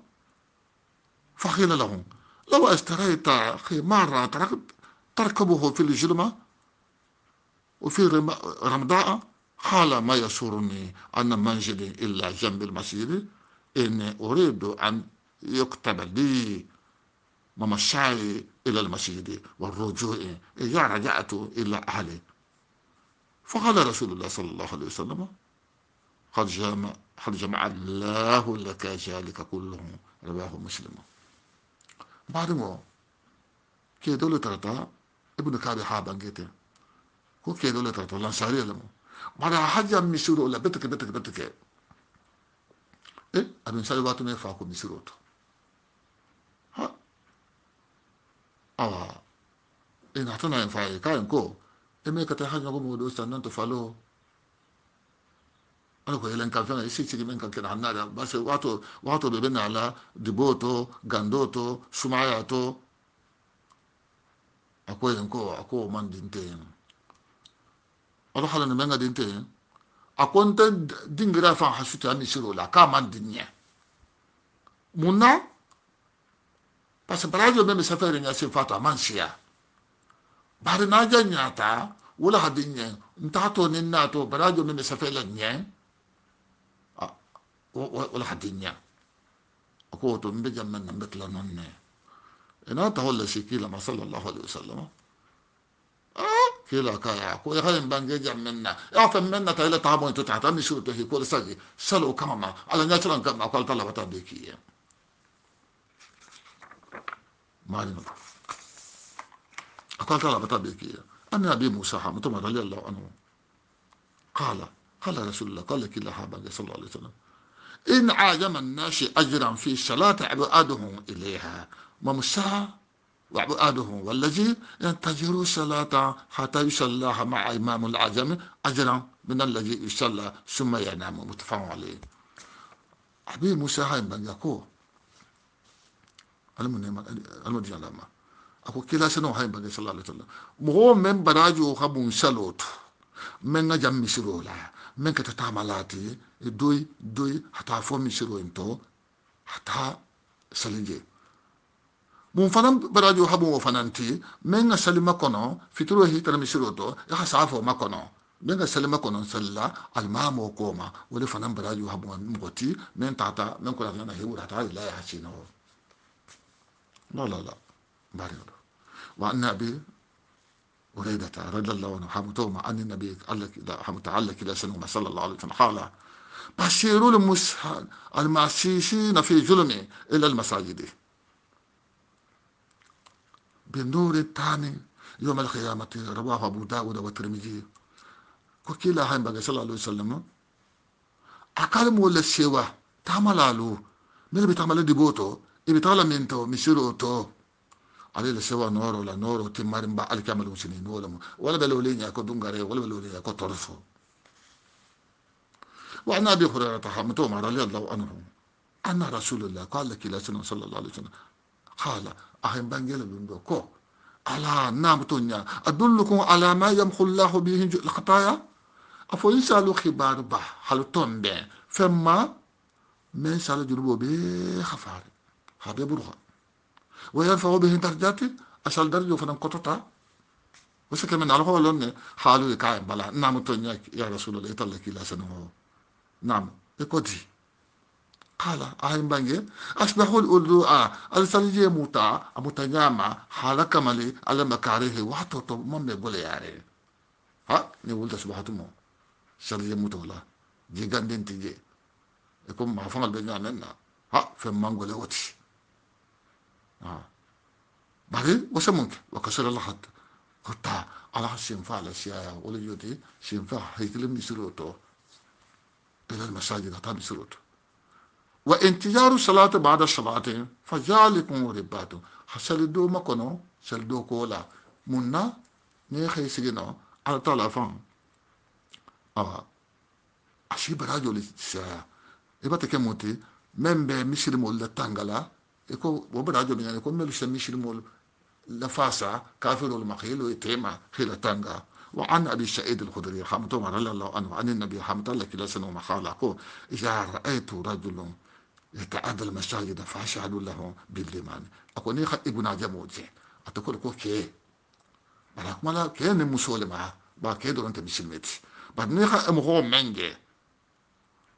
فقيل له لو اشتريت خمار تركب تركبه في الجلمة وفي رمضاء قال ما يسرني أن منزلي إلا جنب المسجد إني أريد أن يكتب لي ممشاي إلى المسجد والرجوع إذا رجعت إلى أهلي فقال رسول الله صلى الله عليه وسلم قد جمع, قد جمع الله لك ذلك كله رواه مسلم بعدما ke dole tarata ibnu kabe ha bangete ko ke dole tarata lan sari lamu mara hajja misuro la betke betke betke e abin sari watu me fa ko misuro to ha awa ina tana en fa e kaen ko e me kata hajja go mo do sta nan to falo انا كنت لان كان فينا شيء كده من كان كده عمنا بس وقتوا وقتوا بيبنا على ديبوتو غاندوتو شمعياتو اكو ينكو اكو من دينتين اروح على نمنا دينتين اكو انت دينغرا فان حسيت اني شيرو لا كمان دنيا منا parce que radio même sa faire nyasi fata mansia bari na janya ta wala hadin nyen ntato ni nato radio même sa faire nyen ولا حد ينيا أكو تون بيجم من مثل نونة إن أنت هو اللي شكي لما صلى الله عليه وسلم آه كلا كايا أكو يا خلين بنجي منا يا فم منا تايلة تعبوني تتعب أنا شو تهي كل سجى سلو كاما على نشر كاما قال تلا بتابيكي ما لنا قال تلا بتابيكي أنا أبي موسى حمد تمر الله عنه قال قال رسول الله قال كلا حابا صلى الله عليه وسلم إن عاجم الناس أجرا في الصلاة عبادهم إليها ومساء وعبادهم والذي ينتظر الصلاة حتى يصلىها مع إمام العجم أجرا من الذي يصلى ثم ينام متفق عليه أبي موسى هاي من يقول المدين لما أقول كلا سنو هاي من صلى الله عليه وسلم مهو من براجو خبون سلوت من نجم سلولا من كتتعملاتي دوي دوي حتى عفوا من شروه انتو حتى سلنجي من فنان برادو حبو وفنانتي من سلمة كونو في تروه هيتر من شروه تو يحس عفوا ما كونو من سلمة كونو سلا المام وكوما ولي فنان برادو حبو مغوتي من تعطى من كونو لنا هيور حتى لا يحسينه لا لا لا باريو وعن نبي وريدة رضي الله عنه حمتوما أن النبي الله حمد تعالى كلا سنه صلى الله عليه وسلم قال بشيروا المش المعشيشين في ظلم إلى المساجد بالنور الثاني يوم القيامة رواه أبو داود والترمذي وكلا هم بقى صلى الله عليه وسلم أقل مول الشيوة تعملالو من بتعمل ديبوتو إبتال منتو تو علي الشيوة نورو لا نورو تمارم بقى الكامل مسنين ولا ولا بلولين يا دونغاري ولا بلولين يا كترفو وعن أبي هريرة حمته رضي الله عنه أن رسول الله قال لك إلى سنة صلى الله عليه وسلم قال أهم بنجل بندوكو على نام تونيا أدلكم على ما يمحو الله به الخطايا أفو يسألوا خبار بح هل تنبع فما من سأل به بخفار هذا برغا ويرفع به درجات أسأل درجة فنم وسكن من على هو لون حالو يكاين بلا نام تونيا يا رسول الله يطلق إلى سنة نعم القدسي قال أهل أصبحوا الأولوء آه، الفريجة موتا متجامع حالك كمالي على مكاره وحتوتو مم بولي يعني ها نقول ده سبحانه مو سريجة موتا ولا جيغان دين تيجي يكون ما فهم فمال بجاننا ها في نقول وتش ها آه. بعدين وسمونك وكسر الله حد قطع على حسين فعل سيايا وليودي سينفع هيكلم يسلوتو إلى المساجد هتعمل شروط وانتظار الصلاة بعد الصلاة فذلكم ربات حسلدو سل دو كولا منا نيخي سجنو على طرفان أه أشي براجو لسيا إبتا كموتي من بي مشري مول لتانغلا ايكو وبراجو بنان إكو ملوش مشري مول لفاسا كافر المخيل ويتيما خيل تانغلا وعن أبي سعيد الخدري رحمه الله رضي الله عنه عن النبي رحمه الله كلا سنة وما قال إذا رأيت رجل يتعدى المساجد فأشهد له بالإيمان أقول نيخ ابن عجب أتقول كو كي أنا كمالا كي نمسول معه با كي دور أنت مسلمت بعد نيخ أمغو منجي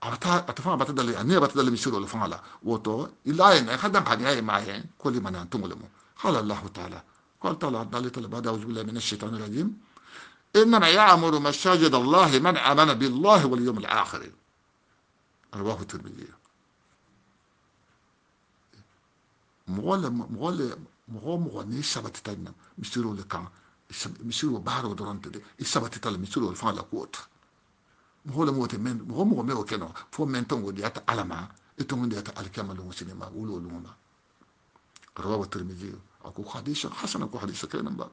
أبتا أتفهم أبتا دلي أني يعني أبتا دلي مسؤول ولا فعلا وتو إلا إن أحد قد يأي معه كل ما نانتم ولمو قال الله تعالى قال تعالى دلي تلبدا أوجب الله من الشيطان الرجيم إنما يعمر مساجد الله من آمن بالله واليوم الآخر رواه الترمذي مغول مغول مغول مغول سبت تاينا مسيرو لكان مسيرو بارو دورانت دي سبت تال مسيرو الفان لا كوت مغول موت من مغول مغول مو كانوا فو من تونغو ديات علما تونغو ديات الكمال وسينما ولو لوما رواه الترمذي ako hadisa hasana ko hadisa kenan ba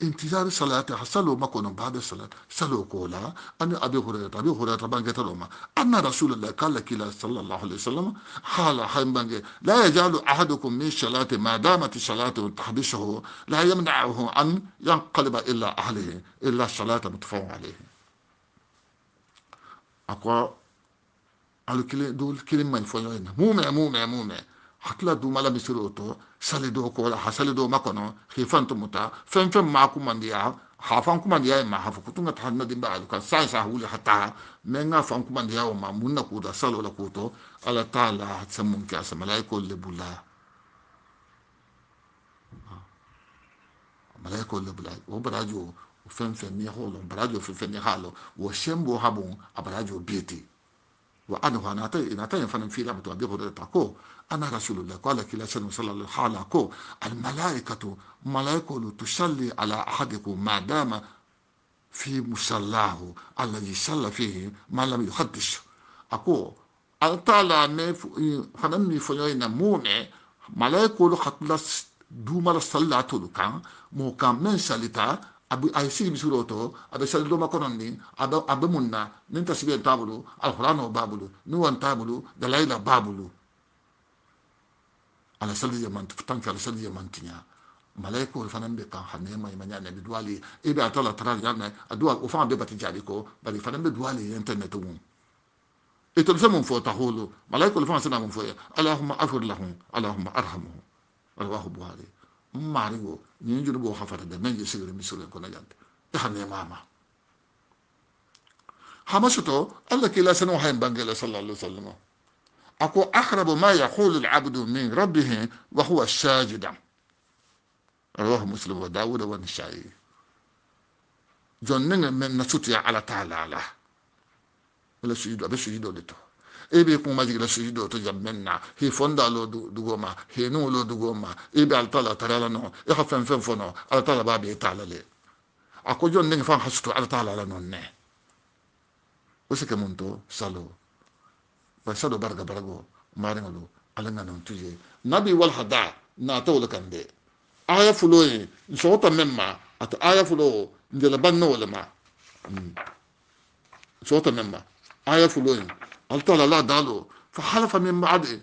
intizari salati hasalo mako non bada salat salo ko la an abi hurairah abi hurairah bange talo ma anna rasulullah kala kila sallallahu alaihi wasallam hala hayn bange la yajalu ahadukum min salati ma damat salatu tahdisuhu la yamna'uhu an yanqaliba illa ahlihi illa salata mutafawun alayhi ako alu kile dul kile man foyo ina mume mume mume hakila duma be siri o to salido ko la hasalido makono hifanto muta fen fen ma kumandiya hafan kumandiya e ma hafu kutunga ta hanna dimba alu kan sa sa huli hata menga fan kumandiya o ma munna ku da salo la kuto ala taala samun ka sa malaiko le bula ah, malaiko le bula o barajo fen fen ni holo barajo fen fen ni halo wo shembo habon abarajo bieti وانه انا انا تي فنم في لعبه ابي غدر تاكو انا رسول الله قال لك لا سن صلى الله عليه كو الملائكه ملائكه تصلي على احدكم ما دام في مصلاه الذي صلى فيه ما لم يحدث اكو انت لا نف فنم في لنا مومع ملائكه لو حط لا دو ما صلى مو كان من صلىتها ay sigi misiro to aɓe sallidoma konon ni aɓe munna nin tasbihen tabulu alquran o babulu ni won tabulu dalayla babulu ala sallide man tanke ala sallide mantiña malaikol fanan ɓe kan hanema ma ñanemi duwali eɓe a tola tara yalna a duwa o fan ɓe bati jaaɓi ko bari fanan ɓe duwali internet mum e tol fe mum fo tahulu malaikol fan sena mum fo e allahuma afir lahum allahuma arhamuhu rawahu bouhari マリゴニンジルボハファルでメンジシグルミスルコナヤンでハネママ حمشته قال لك إلى سنوحين بنجلة صلى الله عليه وسلم أكو أقرب ما يقول العبد من ربه وهو ساجدا روح مسلم وداود والنسائي جون نسوت على تعالى على ولا سجود أبي سجود لتو e b'i kun majigila siji do to jamben na hi fonda lo dugo ma hi nu lo dugo ma e be alta la tara no e ha fen fen fono alta la ba be ta le a ko jon ngi fan hasuto la la non ne o se ke munto salo ba salo barga bargo mari ngalo ala ngana tuje nabi wal hada na tawla kande aya fulo e, ni so ta memma ata aya fulo ndela banno wala ma mm. so ta memma aya fulo ni e. قال له لا قالوا فحلف من بعده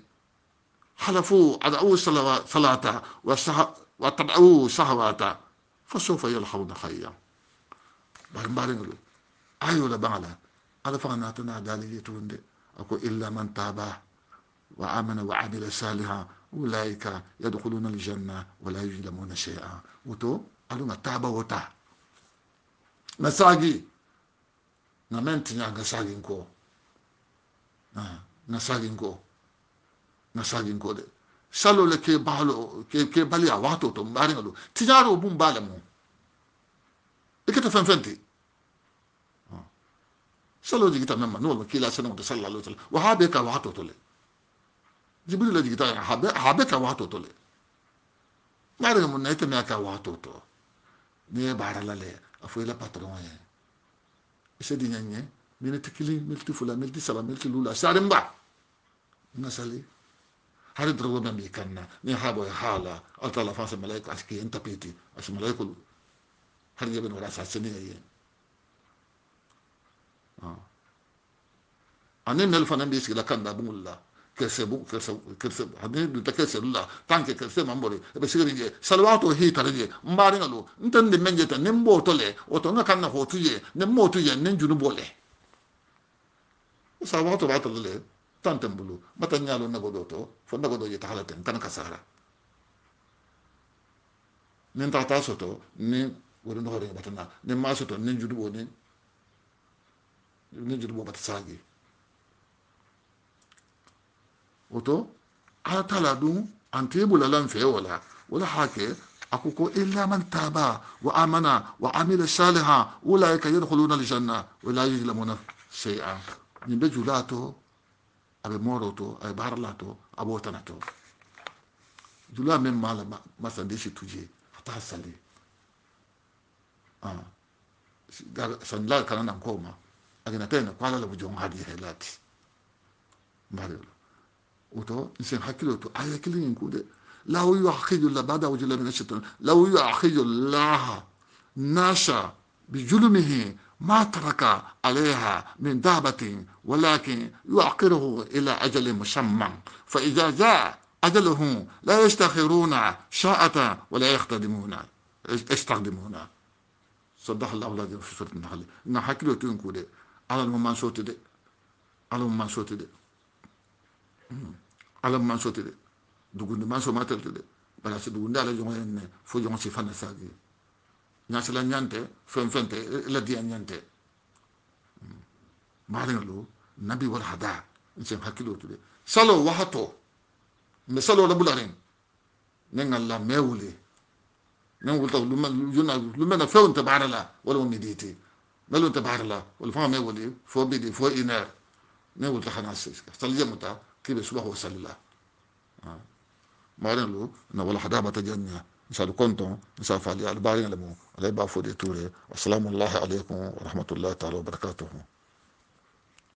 حلفوا ادعوا صلاته وتبعوا شهواته فسوف يلحون خيا بعدين له أيوة لبعلا قال فاناتنا قالي يتوندي أكو إلا من تاب وآمن وعمل صالحا أولئك يدخلون الجنة ولا يظلمون شيئا وتو قالوا ما تاب وتا مساجي نمنتني عن مساجي نكو na sagin ko na sagin ko de salo le ke balo ke ke bali a wato to mbari ngalo tijaro bum bala mo ikata fen fenti salo d i g i t a memma no ma kila sanu to s a l l a l o t h a l a w a l l wa habe ka wato to le jibril le d i g i t a habe habe ka wato to le mbari n g mo na ite me ka wato to n e bara la le afu e l a patron ye ise di n y a n y e ملت كلين ملت فلان ملت سلام ملت لولا سعر مضاع الناس اللي هنضربه بامريكانا نحابه حالة أطلع فاس الملائكة عشكي انت بيتي عش الملائكة هرجع بين وراء سنين أيام آه أنا من الفنان بيش كلا كان دابون الله كسبوا كسبوا كسبوا هنين تكسر الله تانك كسب مامبوري بس كذي سلواتو هي تري مارين لو انت نمجت نمبو تلي وتونا كان هو تيجي نمبو تيجي ننجو نبوله sawato ba tole tantan bulu mata nyalo na godo to fo na godo yita halaten kan sara nen ta ta soto ni wori no hore batana nen ma soto nen judu bo ni nen judu bo bat sangi oto ala tala dun an la lan fe wala wala hake akuko illa man أكوكو wa من تاب وآمن وعمل صالحا أولئك يدخلون wa la yuzlamuna شيئا ñiŋ be julaa to a be mooroo to a ye baaralaa to a b'o tana to julaa meŋ maa ah. la masandi si tu a taa sali sandilaa kana naŋ koo ma a gena tayina ko la bu hadi he mbari woto nsen hakkiloo to a ye kiliŋiŋ ku de law yuakhiju bada wujila min ashaitan law yuakhiju nasha بجلمه ما ترك عليها من دابة ولكن يعقره إلى أجل مسمى فإذا جاء أجله لا يستخيرون شاءة ولا يخدمون يستخدمون صدق الله العظيم في سورة النحل إن حكي له تنكو دي على الممان صوت دي على الممان صوت دي [CLEARS THROAT] على الممان صوت دي دوغن ما سو ما تلت دي بلا سي دوغن على جون فو جون سي فانا ñasilanyante fen fente la diyanyante marinolu nabi wala hada nsen hakkilo tude salo wahato mbe salo la bularin nen alla mewule nen wulta yuna lumena fewnte barala wala mo miditi melunte barala wala fama mewuli fo bidi fo iner nen wulta hana saljemuta kibe subahu salila marinolu na wala hada bata jannya misaɗo konton misa faali albarina le mum alay ba fode toure wassalamu llah aleykum wa rahmatullah taala wa barakatuhu